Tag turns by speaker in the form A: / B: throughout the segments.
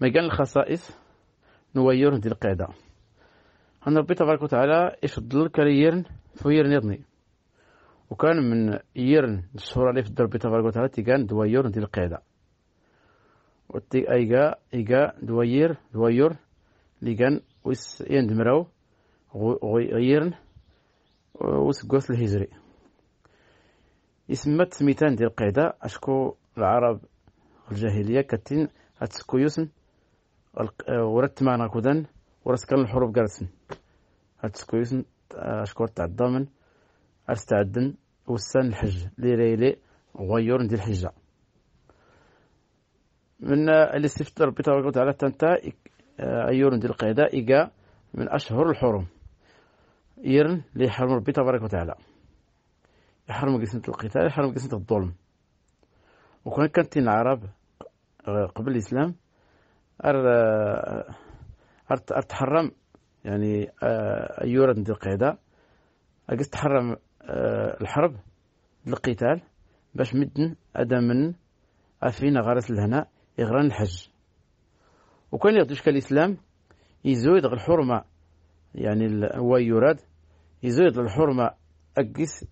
A: مكان الخصائص نوير ندير القاعدة أن ربي تبارك وتعالى يفضل في فوير نيضني وكان من يرن الشهور اللي فضل ربي تبارك وتعالى تيكان دوير ندير القاعدة وتي ايكا ايكا دوير دوير لي كان ويس يندمراو غيرن وسكوس الهجري يسمى تسميتان ديال القاعدة اشكو العرب الجاهلية كتين هتسكو يوسن آه، ورتمان هكذا ورسكن الحروب جالسن هاتسكويسن أشكرت الضامن أستعدن وسان الحج لي ليلي غير ندير الحجة من الاستفت ربي تبارك وتعالى تنتا آه، أيور ندير القيدة إيكا من أشهر الحرم يرن لي يحرم ربي تبارك وتعالى يحرم قسمة القتال يحرم قسمة الظلم وكان كانت العرب آه، قبل الإسلام ار ار تحرم يعني آه، ايورا دي القيدة اقص تحرم آه، الحرب للقتال باش مدن ادا من افين غارس لهنا اغران الحج وكان يغدوش كالاسلام يزود الحرمه يعني هو يراد يزود الحرمه اقص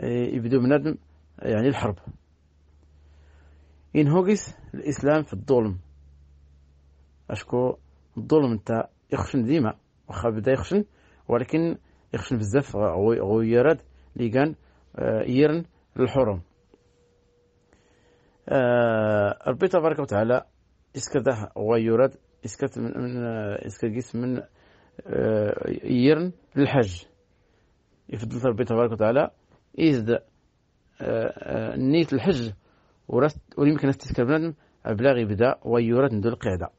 A: آه، يبدو من يعني الحرب ينهوكس الاسلام في الظلم اشكو الظلم نتا يخشن ديما واخا بدا يخشن ولكن يخشن بزاف غيرات لي كان آه، يرن للحرم آه، ربي تبارك وتعالى اسكت غيرات اسكت من اسكت من آه، يرن للحج يفضل ربي تبارك وتعالى إذ نية الحج وراس وليمكن تذكر بنادم بلاغ بدا ويورد ندو القعده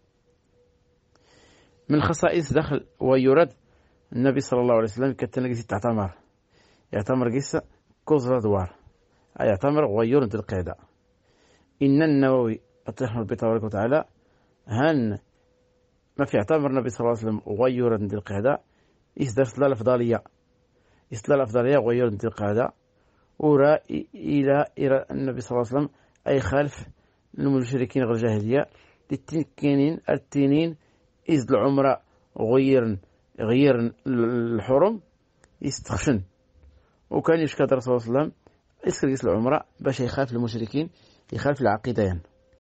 A: من خصائص دخل ويرد النبي صلى الله عليه وسلم كتنا قيسي تعتمر يعتمر قيسة كوزر دوار يعتمر ويرد القيادة إن النووي أطيح ربي تبارك وتعالى هن ما في اعتمر النبي صلى الله عليه وسلم ويرد القيادة إصدار سلالة الأفضلية إصدار الأفضلية ويرد القيادة ورا إلى إلى النبي صلى الله عليه وسلم أي خلف المشركين غير الجاهلية للتنكينين التنين إذ العمرة غيرن غيرن الحرم يستخشن وكان يشكى الرسول صلى الله عليه وسلم يسكر العمرة باش يخاف المشركين يخاف العقيدة يعني.